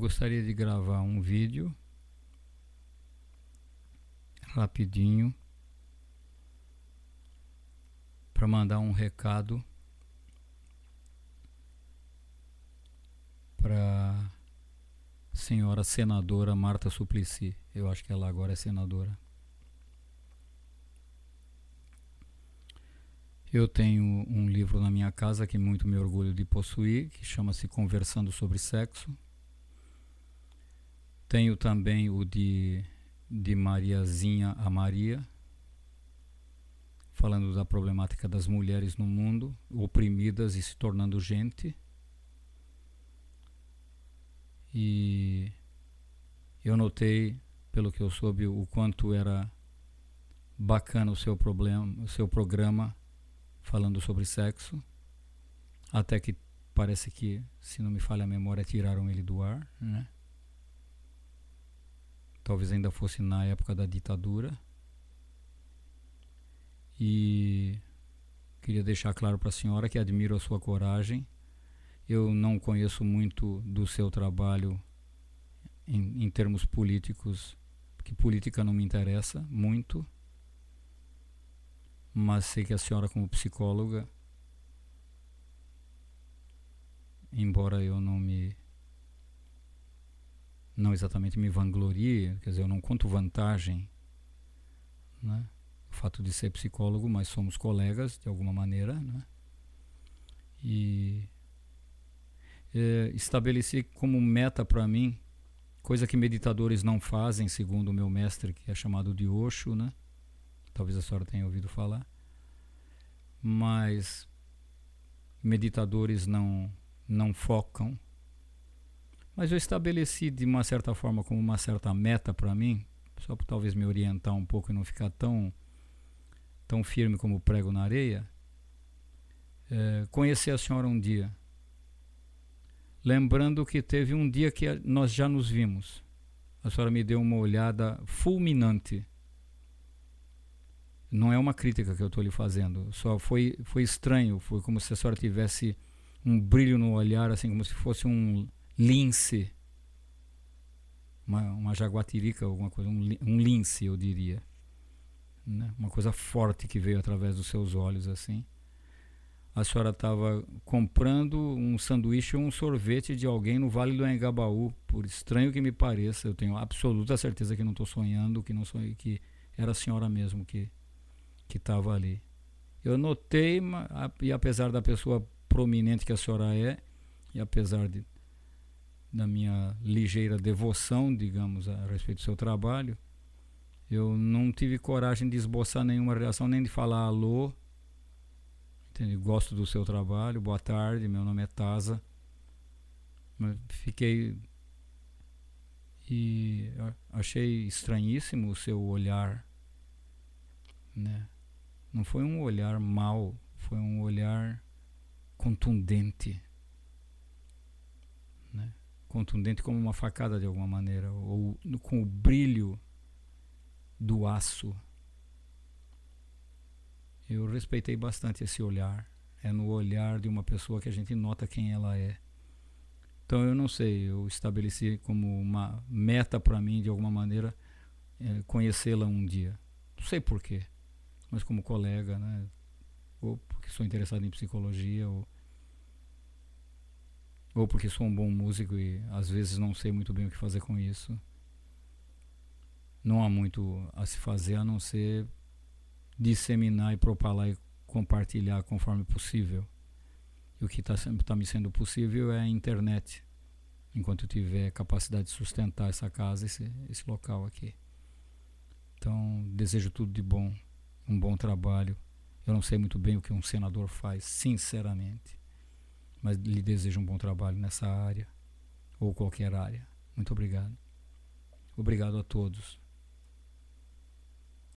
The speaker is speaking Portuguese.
gostaria de gravar um vídeo rapidinho para mandar um recado para senhora senadora Marta Suplicy. Eu acho que ela agora é senadora. Eu tenho um livro na minha casa que muito me orgulho de possuir, que chama-se Conversando sobre Sexo, tenho também o de, de Mariazinha a Maria, falando da problemática das mulheres no mundo, oprimidas e se tornando gente. E eu notei, pelo que eu soube, o quanto era bacana o seu problema, o seu programa falando sobre sexo, até que parece que, se não me falha a memória, tiraram ele do ar, né? talvez ainda fosse na época da ditadura. E queria deixar claro para a senhora que admiro a sua coragem. Eu não conheço muito do seu trabalho em, em termos políticos, porque política não me interessa muito. Mas sei que a senhora, como psicóloga, embora eu não me não exatamente me vanglorie, quer dizer, eu não conto vantagem, né? o fato de ser psicólogo, mas somos colegas de alguma maneira, né? e é, estabeleci como meta para mim, coisa que meditadores não fazem, segundo o meu mestre, que é chamado de Osho, né? talvez a senhora tenha ouvido falar, mas meditadores não, não focam mas eu estabeleci de uma certa forma como uma certa meta para mim, só para talvez me orientar um pouco e não ficar tão, tão firme como o prego na areia. É, eh, conhecer a senhora um dia. Lembrando que teve um dia que nós já nos vimos. A senhora me deu uma olhada fulminante. Não é uma crítica que eu estou lhe fazendo, só foi, foi estranho, foi como se a senhora tivesse um brilho no olhar, assim como se fosse um, lince. Uma, uma jaguatirica, alguma coisa, um, um lince, eu diria. Né? Uma coisa forte que veio através dos seus olhos, assim. A senhora estava comprando um sanduíche ou um sorvete de alguém no Vale do Engabaú, por estranho que me pareça, eu tenho absoluta certeza que não estou sonhando, que não sonhei, que era a senhora mesmo que que estava ali. Eu notei, e apesar da pessoa prominente que a senhora é, e apesar de da minha ligeira devoção, digamos, a respeito do seu trabalho, eu não tive coragem de esboçar nenhuma reação, nem de falar alô. Entendi? Gosto do seu trabalho, boa tarde, meu nome é Taza. Mas fiquei e achei estranhíssimo o seu olhar, né? Não foi um olhar mau, foi um olhar contundente contundente como uma facada de alguma maneira, ou com o brilho do aço. Eu respeitei bastante esse olhar. É no olhar de uma pessoa que a gente nota quem ela é. Então eu não sei, eu estabeleci como uma meta para mim, de alguma maneira, é, conhecê-la um dia. Não sei por quê mas como colega, né? ou porque sou interessado em psicologia, ou ou porque sou um bom músico e às vezes não sei muito bem o que fazer com isso. Não há muito a se fazer a não ser disseminar e propalar e compartilhar conforme possível. E o que está tá me sendo possível é a internet, enquanto eu tiver capacidade de sustentar essa casa, esse, esse local aqui. Então, desejo tudo de bom, um bom trabalho. Eu não sei muito bem o que um senador faz, sinceramente mas lhe desejo um bom trabalho nessa área ou qualquer área. Muito obrigado. Obrigado a todos.